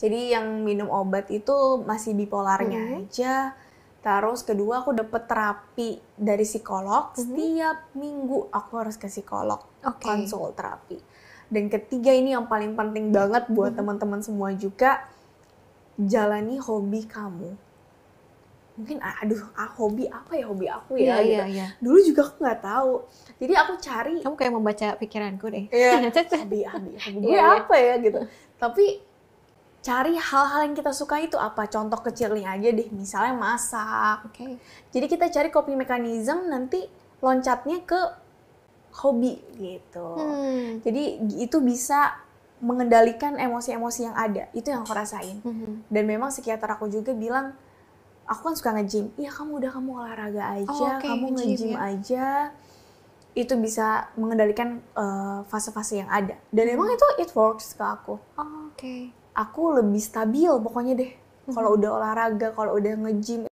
Jadi yang minum obat itu masih bipolarnya hmm. aja. Terus kedua aku dapet terapi dari psikolog. Hmm. Setiap minggu aku harus ke psikolog okay. konsul terapi. Dan ketiga ini yang paling penting banget buat teman mhm. teman-teman semua juga jalani hobi kamu. Mungkin aduh, ah, hobi apa ya hobi aku ya yeah, iya, gitu. Yeah, yeah. Dulu juga aku nggak tahu. Jadi aku cari. Kamu kayak membaca pikiranku deh. Iya. hobi, hobi, hobi iya, gue yeah, apa ya gitu. Tapi cari hal-hal yang kita suka itu apa contoh kecilnya aja deh misalnya masak oke okay. jadi kita cari coping mechanism nanti loncatnya ke hobi gitu hmm. jadi itu bisa mengendalikan emosi-emosi yang ada itu yang aku rasain -hmm. dan memang psikiater aku juga bilang aku kan suka nge-gym iya kamu udah kamu olahraga aja oh, okay, kamu nge-gym ya? aja itu bisa mengendalikan eh, fase-fase uh, yang ada dan hmm. emang itu it works ke aku oh, oke okay aku lebih stabil pokoknya deh. Kalau mhm. udah olahraga, kalau udah nge-gym